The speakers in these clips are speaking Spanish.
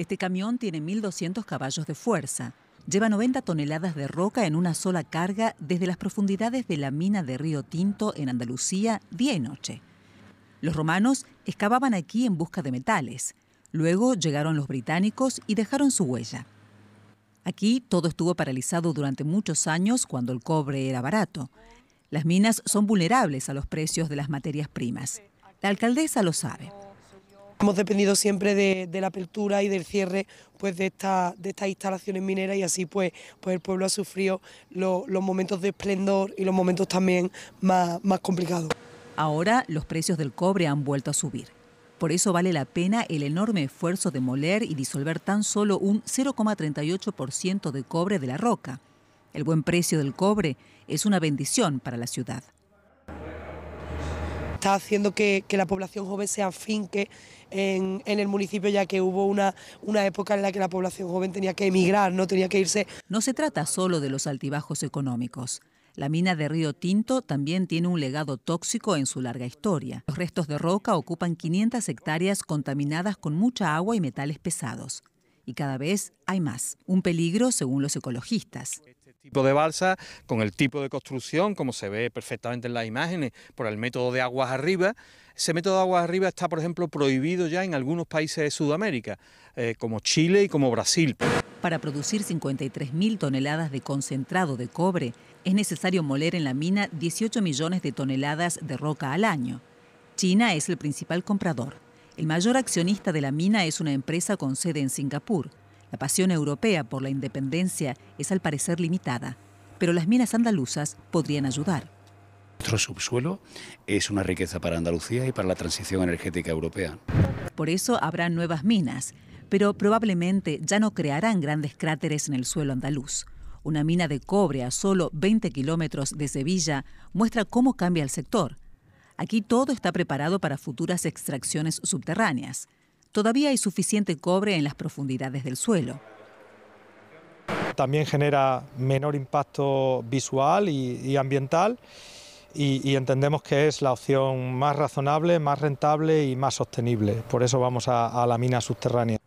Este camión tiene 1.200 caballos de fuerza. Lleva 90 toneladas de roca en una sola carga desde las profundidades de la mina de Río Tinto en Andalucía día y noche. Los romanos excavaban aquí en busca de metales. Luego llegaron los británicos y dejaron su huella. Aquí todo estuvo paralizado durante muchos años cuando el cobre era barato. Las minas son vulnerables a los precios de las materias primas. La alcaldesa lo sabe. Hemos dependido siempre de, la apertura y del cierre pues de, estas instalaciones mineras y así pues, pues el pueblo ha sufrido los momentos de esplendor y los momentos también más complicados. Ahora los precios del cobre han vuelto a subir. Por eso vale la pena el enorme esfuerzo de moler y disolver tan solo un 0,38% de cobre de la roca. El buen precio del cobre es una bendición para la ciudad está haciendo que, la población joven se afinque en, el municipio, ya que hubo una, una época en la que la población joven tenía que emigrar, no tenía que irse. No se trata solo de los altibajos económicos. La mina de Río Tinto también tiene un legado tóxico en su larga historia. Los restos de roca ocupan 500 hectáreas contaminadas con mucha agua y metales pesados. Y cada vez hay más. Un peligro según los ecologistas tipo de balsa, con el tipo de construcción, como se ve perfectamente en las imágenes, por el método de aguas arriba. Ese método de aguas arriba está, por ejemplo, prohibido ya en algunos países de Sudamérica, eh, como Chile y como Brasil. Para producir 53.000 toneladas de concentrado de cobre, es necesario moler en la mina 18 millones de toneladas de roca al año. China es el principal comprador. El mayor accionista de la mina es una empresa con sede en Singapur. La pasión europea por la independencia es al parecer limitada, pero las minas andaluzas podrían ayudar. Nuestro subsuelo es una riqueza para Andalucía y para la transición energética europea. Por eso habrá nuevas minas, pero probablemente ya no crearán grandes cráteres en el suelo andaluz. Una mina de cobre a solo 20 kilómetros de Sevilla muestra cómo cambia el sector. Aquí todo está preparado para futuras extracciones subterráneas todavía hay suficiente cobre en las profundidades del suelo. También genera menor impacto visual y, ambiental y, entendemos que es la opción más razonable, más rentable y más sostenible. Por eso vamos a la mina subterránea.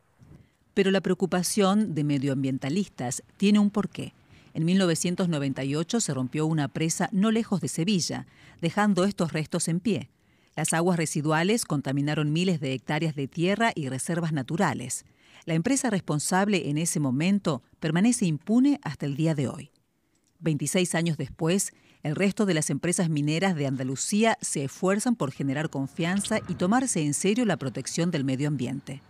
Pero la preocupación de medioambientalistas tiene un porqué. En 1998 se rompió una presa no lejos de Sevilla, dejando estos restos en pie. Las aguas residuales contaminaron miles de hectáreas de tierra y reservas naturales. La empresa responsable en ese momento permanece impune hasta el día de hoy. 26 años después, el resto de las empresas mineras de Andalucía se esfuerzan por generar confianza y tomarse en serio la protección del medio ambiente.